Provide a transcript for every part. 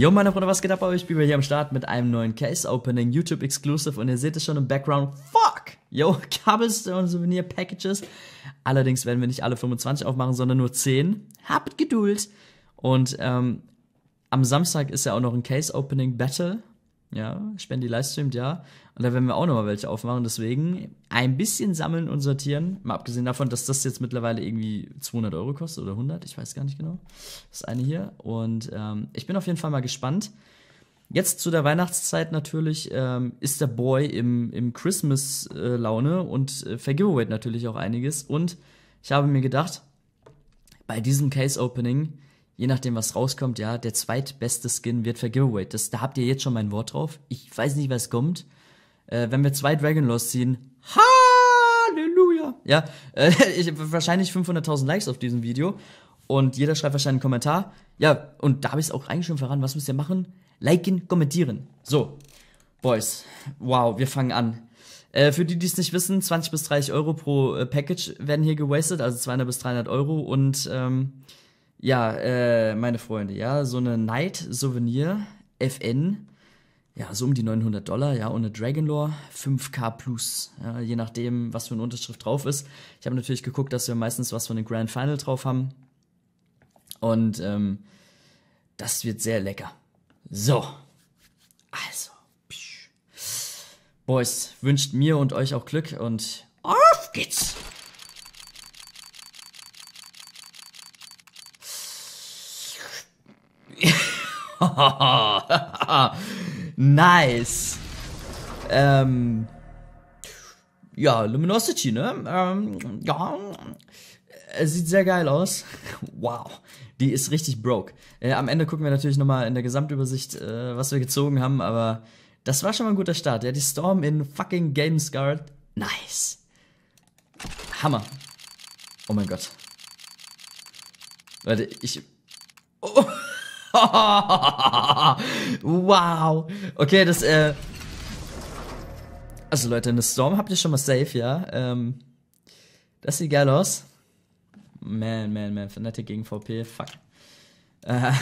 Jo meine Freunde, was geht ab bei euch? Ich bin wieder hier am Start mit einem neuen Case Opening, YouTube Exclusive und ihr seht es schon im Background, fuck! Yo, Cobblestone Souvenir Packages. Allerdings werden wir nicht alle 25 aufmachen, sondern nur 10. Habt Geduld! Und ähm, am Samstag ist ja auch noch ein Case Opening Battle ja, Spendi livestreamt, ja. Und da werden wir auch nochmal welche aufmachen. Deswegen ein bisschen sammeln und sortieren. Mal abgesehen davon, dass das jetzt mittlerweile irgendwie 200 Euro kostet oder 100, ich weiß gar nicht genau. Das eine hier. Und ähm, ich bin auf jeden Fall mal gespannt. Jetzt zu der Weihnachtszeit natürlich ähm, ist der Boy im, im Christmas-Laune äh, und äh, vergiveawayt natürlich auch einiges. Und ich habe mir gedacht, bei diesem Case-Opening je nachdem, was rauskommt, ja, der zweitbeste Skin wird vergiveawayt. Das, da habt ihr jetzt schon mein Wort drauf. Ich weiß nicht, was kommt. Äh, wenn wir zwei Dragon Laws ziehen, Halleluja! Ja, äh, ich wahrscheinlich 500.000 Likes auf diesem Video. Und jeder schreibt wahrscheinlich einen Kommentar. Ja, und da habe ich es auch eigentlich schon verraten. Was müsst ihr machen? Liken, kommentieren. So, Boys. Wow, wir fangen an. Äh, für die, die es nicht wissen, 20 bis 30 Euro pro äh, Package werden hier gewastet, also 200 bis 300 Euro. Und ähm, ja, äh, meine Freunde, ja, so eine Knight Souvenir FN, ja, so um die 900 Dollar, ja, und eine Dragonlore 5K plus, ja, je nachdem, was für eine Unterschrift drauf ist. Ich habe natürlich geguckt, dass wir meistens was von den Grand Final drauf haben. Und ähm, das wird sehr lecker. So, also, Boys, wünscht mir und euch auch Glück und auf geht's! nice. Ähm. Ja, Luminosity, ne? Ähm, ja. Äh, sieht sehr geil aus. Wow. Die ist richtig broke. Äh, am Ende gucken wir natürlich nochmal in der Gesamtübersicht, äh, was wir gezogen haben, aber das war schon mal ein guter Start. Ja, die Storm in fucking Gamesguard. Nice. Hammer. Oh mein Gott. Warte, ich. Oh. oh. wow. Okay, das, äh. Also Leute, eine Storm habt ihr schon mal safe, ja. Ähm, das sieht geil aus. Man, man, man. Fnatic gegen VP, fuck. Äh,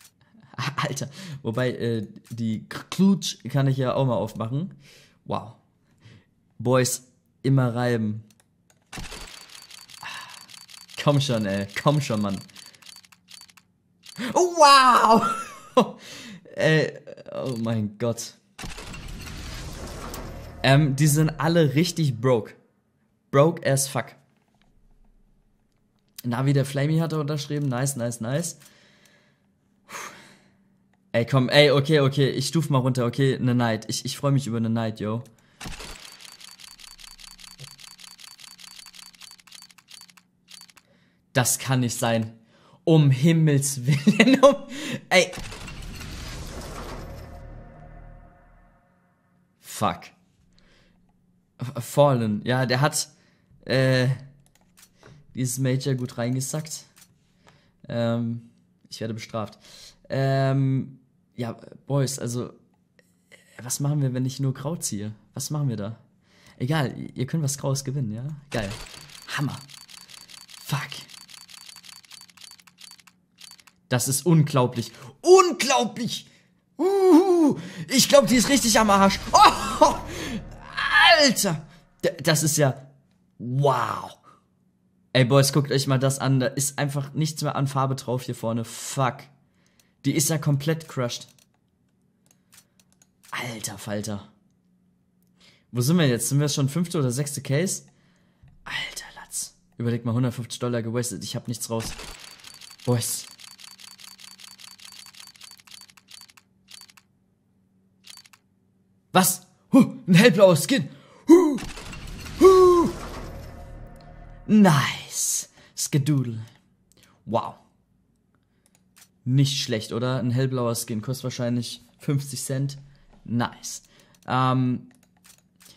Alter. Wobei, äh, die Klutsch kann ich ja auch mal aufmachen. Wow. Boys, immer reiben. Komm schon, ey. Komm schon, Mann. Oh, wow! Ey, äh, oh mein Gott. Ähm, die sind alle richtig broke. Broke as fuck. Navi der Flamey hat er unterschrieben. Nice, nice, nice. Ey, komm, ey, okay, okay. Ich stufe mal runter, okay. Eine Night. Ich, ich freue mich über eine Night, yo. Das kann nicht sein. Um Himmels Willen. Um, ey. Fuck. Fallen. Ja, der hat äh, dieses Major gut reingesackt. Ähm, ich werde bestraft. Ähm, ja, Boys, also äh, was machen wir, wenn ich nur grau ziehe? Was machen wir da? Egal, ihr könnt was graues gewinnen, ja? Geil. Hammer. Fuck. Das ist unglaublich. Unglaublich! Uhu, ich glaube, die ist richtig am Arsch. Oh, Alter! das ist ja... Wow! Ey, Boys, guckt euch mal das an. Da ist einfach nichts mehr an Farbe drauf hier vorne. Fuck. Die ist ja komplett crushed. Alter Falter. Wo sind wir jetzt? Sind wir schon fünfte oder sechste Case? Alter Latz. Überleg mal, 150 Dollar gewastet. Ich hab nichts raus. Boys. Was? Huh, ein hellblauer Skin. Huh, huh. Nice. Skedoodle. Wow. Nicht schlecht, oder? Ein hellblauer Skin kostet wahrscheinlich 50 Cent. Nice. Ähm,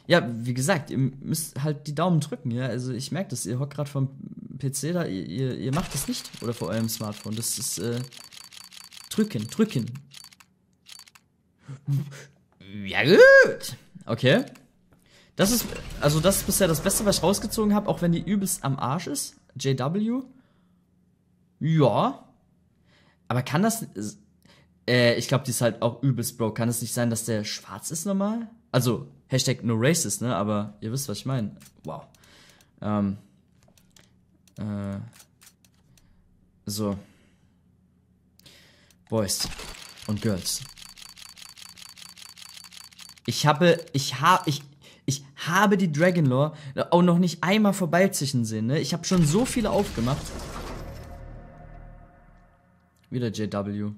ja, wie gesagt, ihr müsst halt die Daumen drücken, ja. Also ich merke das, ihr hockt gerade vom PC da, ihr, ihr, macht das nicht oder vor eurem Smartphone. Das ist äh, drücken, drücken. Ja, gut. Okay. Das ist, also das ist bisher das Beste, was ich rausgezogen habe, auch wenn die übelst am Arsch ist. JW. Ja. Aber kann das, äh, ich glaube, die ist halt auch übelst, Bro. Kann es nicht sein, dass der schwarz ist normal? Also, Hashtag no racist, ne? Aber ihr wisst, was ich meine. Wow. Ähm. Äh. So. Boys und Girls. Ich habe, ich habe, ich, ich habe die Dragon Lore auch noch nicht einmal vorbeiziehen sehen, ne? Ich habe schon so viele aufgemacht. Wieder JW.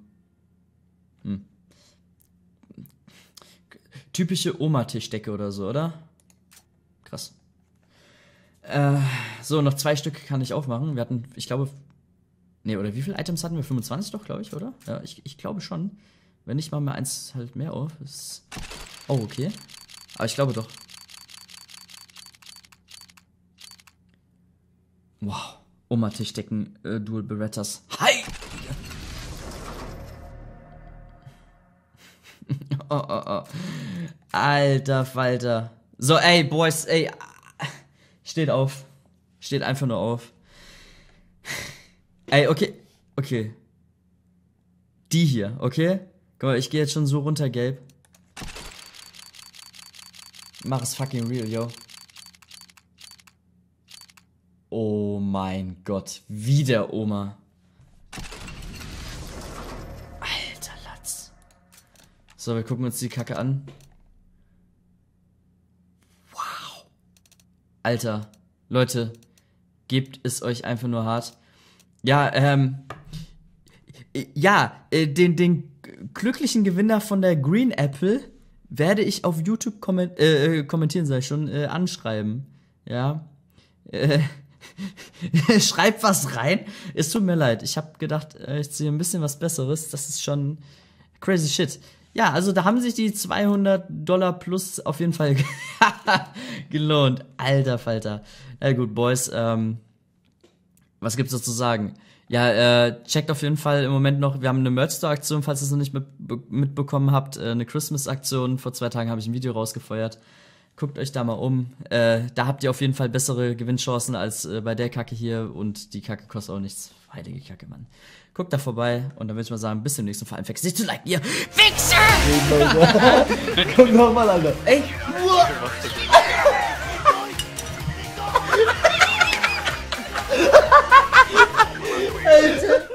Hm. Typische Oma-Tischdecke oder so, oder? Krass. Äh, so, noch zwei Stück kann ich aufmachen. Wir hatten, ich glaube. Ne, oder wie viele Items hatten wir? 25 doch, glaube ich, oder? Ja, ich, ich glaube schon. Wenn nicht, machen wir eins halt mehr auf. Das ist Oh, okay. Aber ah, ich glaube doch. Wow. Oma Tischdecken äh, Dual Berettas. Hi! oh, oh, oh. Alter Falter. So, ey, Boys, ey. Steht auf. Steht einfach nur auf. Ey, okay. Okay. Die hier, okay? Guck mal, ich gehe jetzt schon so runter, gelb. Mach es fucking real, yo. Oh mein Gott. Wieder Oma. Alter Latz. So, wir gucken uns die Kacke an. Wow. Alter. Leute. Gebt es euch einfach nur hart. Ja, ähm. Äh, ja, äh, den, den glücklichen Gewinner von der Green Apple werde ich auf YouTube komment äh, äh, kommentieren, sag ich schon, äh, anschreiben. Ja. Äh, schreibt was rein. Es tut mir leid. Ich habe gedacht, äh, ich ziehe ein bisschen was Besseres. Das ist schon crazy shit. Ja, also da haben sich die 200 Dollar plus auf jeden Fall gelohnt. Alter Falter. Na gut, Boys, ähm, was gibt's da zu sagen? Ja, äh, checkt auf jeden Fall im Moment noch, wir haben eine Merch-Store-Aktion, falls ihr es noch nicht mit, mitbekommen habt, äh, eine Christmas-Aktion. Vor zwei Tagen habe ich ein Video rausgefeuert. Guckt euch da mal um. Äh, da habt ihr auf jeden Fall bessere Gewinnchancen als äh, bei der Kacke hier und die Kacke kostet auch nichts. Heilige Kacke, Mann. Guckt da vorbei und dann würde ich mal sagen, bis zum nächsten Fall. Vergesst nicht zu liken, ihr Fixer! Komm nochmal, Alter. Ey! agent.